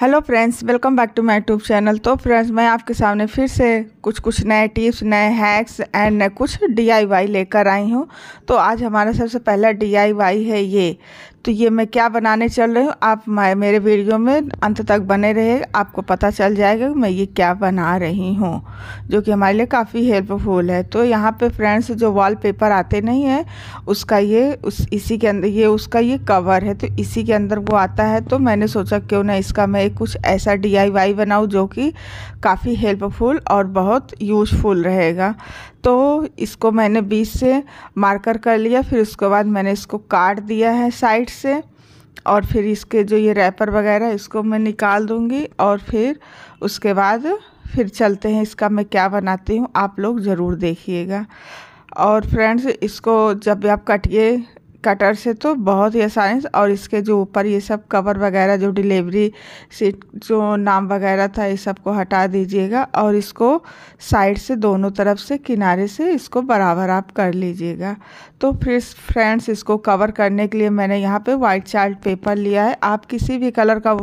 hello friends welcome back to my YouTube channel तो friends मैं आपके सामने फिर से कुछ कुछ नए टिप्स नए हैक्स एंड कुछ डीआईवाई लेकर आई हूँ तो आज हमारा सबसे पहला डीआईवाई है ये तो ये मैं क्या बनाने चल रही हूँ आप मेरे वीडियो में अंत तक बने रहे आपको पता चल जाएगा मैं ये क्या बना रही हूँ जो कि हमारे लिए काफ़ी हेल्पफुल है तो यहाँ पे फ्रेंड्स जो वॉलपेपर आते नहीं है उसका ये उस इसी के अंदर ये उसका ये कवर है तो इसी के अंदर वो आता है तो मैंने सोचा क्यों ना इसका मैं कुछ ऐसा डी आई बनाऊँ जो कि काफ़ी हेल्पफुल और बहुत यूजफुल रहेगा तो इसको मैंने बीच से मार्कर कर लिया फिर उसके बाद मैंने इसको काट दिया है साइड से और फिर इसके जो ये रैपर वगैरह इसको मैं निकाल दूँगी और फिर उसके बाद फिर चलते हैं इसका मैं क्या बनाती हूँ आप लोग ज़रूर देखिएगा और फ्रेंड्स इसको जब आप कटिए कटर से तो बहुत ही आसानी से और इसके जो ऊपर ये सब कवर वगैरह जो डिलीवरी सीट जो नाम वगैरह था ये सब को हटा दीजिएगा और इसको साइड से दोनों तरफ से किनारे से इसको बराबर आप कर लीजिएगा तो फिर फ्रेंड्स इसको कवर करने के लिए मैंने यहाँ पे वाइट चार्ट पेपर लिया है आप किसी भी कलर का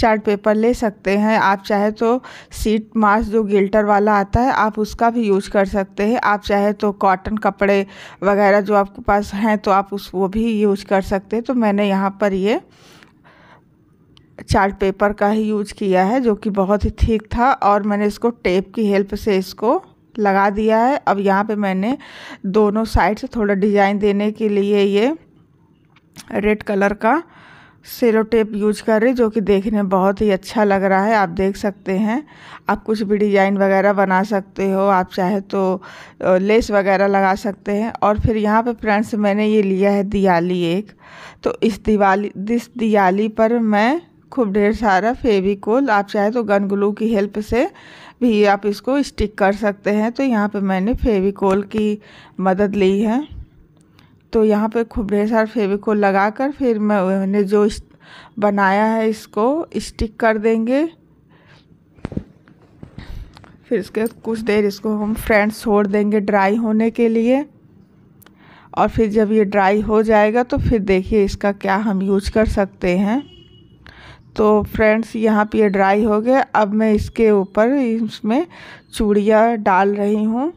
चार्ट पेपर ले सकते हैं आप चाहे तो सीट मास्क जो गिल्टर वाला आता है आप उसका भी यूज कर सकते हैं आप चाहे तो कॉटन कपड़े वगैरह जो आपके पास हैं तो आप उस वो वो भी यूज कर सकते हैं तो मैंने यहाँ पर ये चार्ट पेपर का ही यूज किया है जो कि बहुत ही ठीक था और मैंने इसको टेप की हेल्प से इसको लगा दिया है अब यहाँ पे मैंने दोनों साइड से थोड़ा डिज़ाइन देने के लिए ये रेड कलर का सेलो टेप यूज कर रही जो कि देखने में बहुत ही अच्छा लग रहा है आप देख सकते हैं आप कुछ भी डिज़ाइन वगैरह बना सकते हो आप चाहे तो लेस वगैरह लगा सकते हैं और फिर यहाँ पे फ्रेंड्स मैंने ये लिया है दियाली एक तो इस दिवाली दिस दियाली पर मैं खूब ढेर सारा फेविकोल आप चाहे तो गन ग्लू की हेल्प से भी आप इसको स्टिक कर सकते हैं तो यहाँ पर मैंने फेविकोल की मदद ली है तो यहाँ पे खूब ढेर सारे फेविकोल लगा कर फिर मैं मैंने जो बनाया है इसको स्टिक कर देंगे फिर इसके कुछ देर इसको हम फ्रेंड्स छोड़ देंगे ड्राई होने के लिए और फिर जब ये ड्राई हो जाएगा तो फिर देखिए इसका क्या हम यूज कर सकते हैं तो फ्रेंड्स यहाँ पे ये ड्राई हो गया अब मैं इसके ऊपर इसमें चूड़ियाँ डाल रही हूँ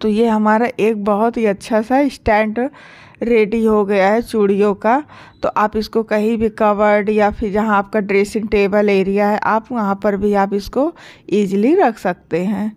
तो ये हमारा एक बहुत ही अच्छा सा स्टैंड रेडी हो गया है चूड़ियों का तो आप इसको कहीं भी कवर्ड या फिर जहाँ आपका ड्रेसिंग टेबल एरिया है आप वहाँ पर भी आप इसको इजीली रख सकते हैं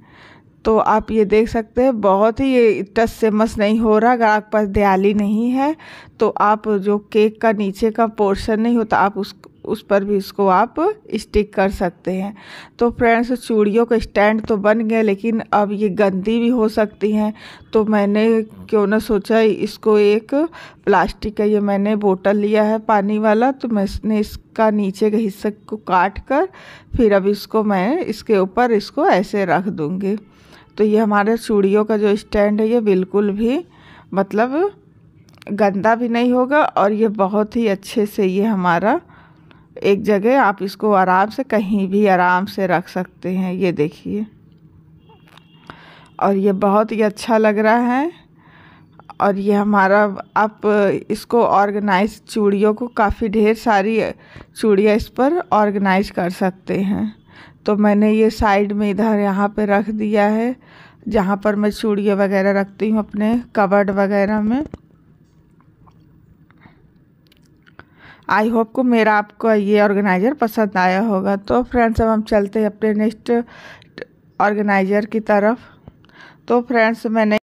तो आप ये देख सकते हैं बहुत ही ये टच से मस नहीं हो रहा अगर आपके पास दयाली नहीं है तो आप जो केक का नीचे का पोर्शन नहीं होता आप उस उस पर भी इसको आप स्टिक कर सकते हैं तो फ्रेंड्स चूड़ियों का स्टैंड तो बन गया लेकिन अब ये गंदी भी हो सकती हैं तो मैंने क्यों ना सोचा इसको एक प्लास्टिक का ये मैंने बोतल लिया है पानी वाला तो मैंने इसका नीचे के हिस्से को काट कर फिर अब इसको मैं इसके ऊपर इसको ऐसे रख दूँगी तो ये हमारे चूड़ियों का जो स्टैंड है ये बिल्कुल भी मतलब गंदा भी नहीं होगा और ये बहुत ही अच्छे से ये हमारा एक जगह आप इसको आराम से कहीं भी आराम से रख सकते हैं ये देखिए और ये बहुत ही अच्छा लग रहा है और ये हमारा आप इसको ऑर्गेनाइज चूड़ियों को काफ़ी ढेर सारी चूड़ियाँ इस पर ऑर्गेनाइज कर सकते हैं तो मैंने ये साइड में इधर यहाँ पे रख दिया है जहाँ पर मैं चूड़ियाँ वगैरह रखती हूँ अपने कबर्ड वगैरह में आई होप को मेरा आपको ये ऑर्गेनाइज़र पसंद आया होगा तो फ्रेंड्स अब हम चलते हैं अपने नेक्स्ट ऑर्गेनाइज़र की तरफ तो फ्रेंड्स मैंने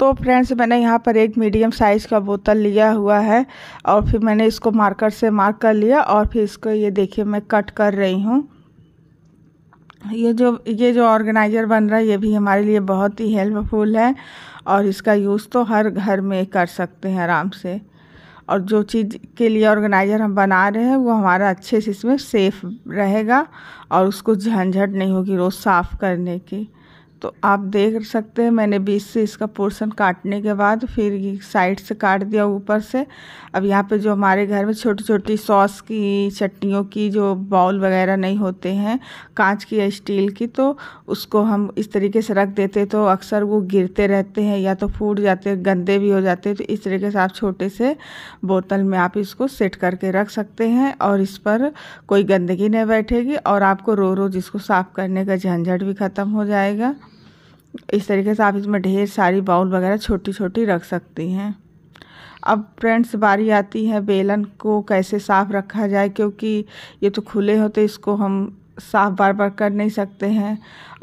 तो फ्रेंड्स मैंने यहाँ पर एक मीडियम साइज़ का बोतल लिया हुआ है और फिर मैंने इसको मार्कर से मार्क कर लिया और फिर इसको ये देखिए मैं कट कर रही हूँ ये जो ये जो ऑर्गेनाइज़र बन रहा है ये भी हमारे लिए बहुत ही हेल्पफुल है और इसका यूज़ तो हर घर में कर सकते हैं आराम से और जो चीज़ के लिए ऑर्गेनाइज़र हम बना रहे हैं वो हमारा अच्छे से इसमें सेफ रहेगा और उसको झंझट नहीं होगी रोज़ साफ़ करने की तो आप देख सकते हैं मैंने बीच से इसका पोर्शन काटने के बाद फिर साइड से काट दिया ऊपर से अब यहाँ पे जो हमारे घर में छोटी छोटी सॉस की चटनियों की जो बाउल वगैरह नहीं होते हैं कांच की या स्टील की तो उसको हम इस तरीके से रख देते तो अक्सर वो गिरते रहते हैं या तो फूट जाते गंदे भी हो जाते तो इस तरीके से आप छोटे से बोतल में आप इसको सेट करके रख सकते हैं और इस पर कोई गंदगी नहीं बैठेगी और आपको रो रोज़ इसको साफ़ करने का झंझट भी ख़त्म हो जाएगा इस तरीके से आप इसमें ढेर सारी बाउल वगैरह छोटी छोटी रख सकती हैं अब फ्रेंड्स बारी आती है बेलन को कैसे साफ़ रखा जाए क्योंकि ये तो खुले होते इसको हम साफ बार बार कर नहीं सकते हैं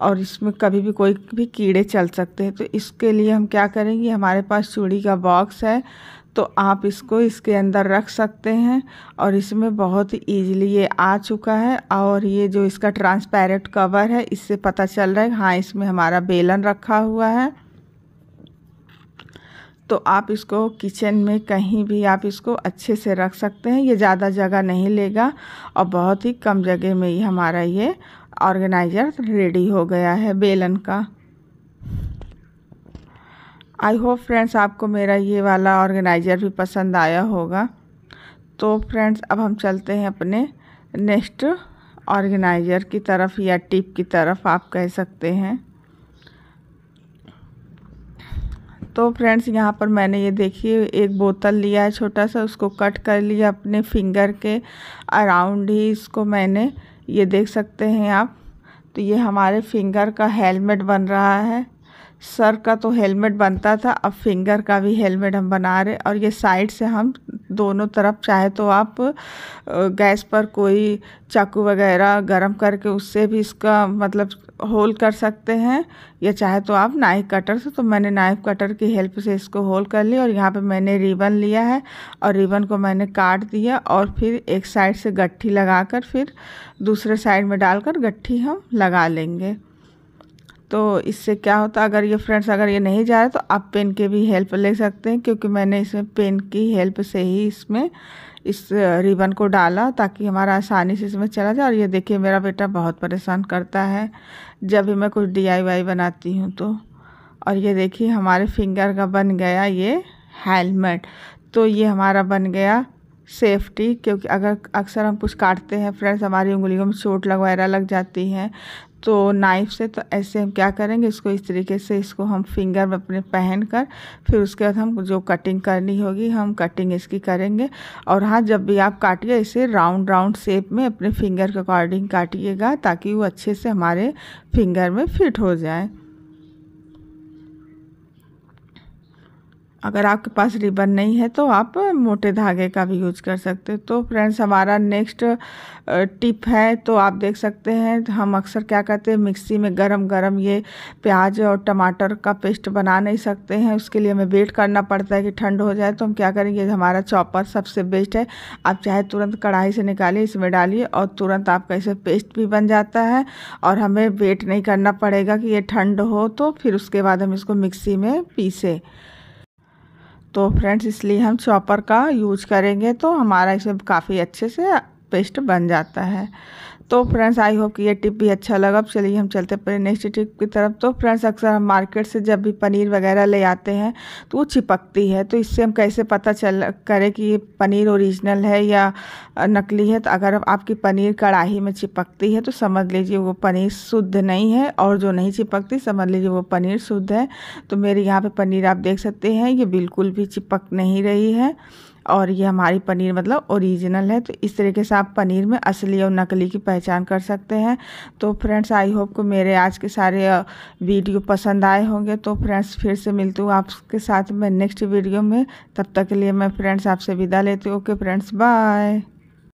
और इसमें कभी भी कोई भी कीड़े चल सकते हैं तो इसके लिए हम क्या करेंगे हमारे पास चूड़ी का बॉक्स है तो आप इसको इसके अंदर रख सकते हैं और इसमें बहुत ईजिली ये आ चुका है और ये जो इसका ट्रांसपेरेंट कवर है इससे पता चल रहा है हाँ इसमें हमारा बेलन रखा हुआ है तो आप इसको किचन में कहीं भी आप इसको अच्छे से रख सकते हैं ये ज़्यादा जगह नहीं लेगा और बहुत ही कम जगह में ही हमारा ये ऑर्गेनाइज़र रेडी हो गया है बेलन का आई होप फ्रेंड्स आपको मेरा ये वाला ऑर्गेनाइज़र भी पसंद आया होगा तो फ्रेंड्स अब हम चलते हैं अपने नेक्स्ट ऑर्गेनाइज़र की तरफ या टिप की तरफ आप कह सकते हैं तो फ्रेंड्स यहाँ पर मैंने ये देखिए एक बोतल लिया है छोटा सा उसको कट कर लिया अपने फिंगर के अराउंड ही इसको मैंने ये देख सकते हैं आप तो ये हमारे फिंगर का हेलमेट बन रहा है सर का तो हेलमेट बनता था अब फिंगर का भी हेलमेट हम बना रहे और ये साइड से हम दोनों तरफ चाहे तो आप गैस पर कोई चाकू वगैरह गरम करके उससे भी इसका मतलब होल कर सकते हैं या चाहे तो आप नाइफ कटर से तो मैंने नाइफ कटर की हेल्प से इसको होल कर लिया और यहाँ पे मैंने रिबन लिया है और रिबन को मैंने काट दिया और फिर एक साइड से गट्ठी लगाकर फिर दूसरे साइड में डालकर गट्ठी हम लगा लेंगे तो इससे क्या होता अगर ये फ्रेंड्स अगर ये नहीं जा रहा तो आप पेन की भी हेल्प ले सकते हैं क्योंकि मैंने इसमें पेन की हेल्प से ही इसमें इस रिबन को डाला ताकि हमारा आसानी से इसमें चला जाए और ये देखिए मेरा बेटा बहुत परेशान करता है जब भी मैं कुछ डी बनाती हूँ तो और ये देखिए हमारे फिंगर का बन गया ये हेलमेट तो ये हमारा बन गया सेफ्टी क्योंकि अगर अक्सर हम कुछ काटते हैं फ्रेंड्स हमारी उंगलियों में चोट लग वगैरह लग जाती है तो नाइफ से तो ऐसे हम क्या करेंगे इसको इस तरीके से इसको हम फिंगर में अपने पहन कर फिर उसके बाद हम जो कटिंग करनी होगी हम कटिंग इसकी करेंगे और हाँ जब भी आप काटिए इसे राउंड राउंड शेप में अपने फिंगर के अकॉर्डिंग काटिएगा ताकि वो अच्छे से हमारे फिंगर में फिट हो जाए अगर आपके पास रिबन नहीं है तो आप मोटे धागे का भी यूज कर सकते हैं तो फ्रेंड्स हमारा नेक्स्ट टिप है तो आप देख सकते हैं हम अक्सर क्या करते हैं मिक्सी में गरम गरम ये प्याज और टमाटर का पेस्ट बना नहीं सकते हैं उसके लिए हमें वेट करना पड़ता है कि ठंड हो जाए तो हम क्या करेंगे हमारा चॉपर सबसे बेस्ट है आप चाहे तुरंत कढ़ाई से निकालिए इसमें डालिए और तुरंत आपका इसे पेस्ट भी बन जाता है और हमें वेट नहीं करना पड़ेगा कि ये ठंड हो तो फिर उसके बाद हम इसको मिक्सी में पीसें तो फ्रेंड्स इसलिए हम चॉपर का यूज करेंगे तो हमारा इसे काफ़ी अच्छे से पेस्ट बन जाता है तो फ्रेंड्स आई होप कि ये टिप भी अच्छा लगा अब चलिए हम चलते हैं नेक्स्ट टिप की तरफ तो फ्रेंड्स अक्सर हम मार्केट से जब भी पनीर वगैरह ले आते हैं तो वो चिपकती है तो इससे हम कैसे पता चल करें कि ये पनीर ओरिजिनल है या नकली है तो अगर आपकी पनीर कढ़ाही में चिपकती है तो समझ लीजिए वो पनीर शुद्ध नहीं है और जो नहीं चिपकती समझ लीजिए वो पनीर शुद्ध है तो मेरे यहाँ पर पनीर आप देख सकते हैं ये बिल्कुल भी चिपक नहीं रही है और ये हमारी पनीर मतलब ओरिजिनल है तो इस तरीके से आप पनीर में असली और नकली की पहचान कर सकते हैं तो फ्रेंड्स आई होप को मेरे आज के सारे वीडियो पसंद आए होंगे तो फ्रेंड्स फिर से मिलती हूँ आपके साथ में नेक्स्ट वीडियो में तब तक के लिए मैं फ्रेंड्स आपसे विदा लेती हूँ ओके फ्रेंड्स बाय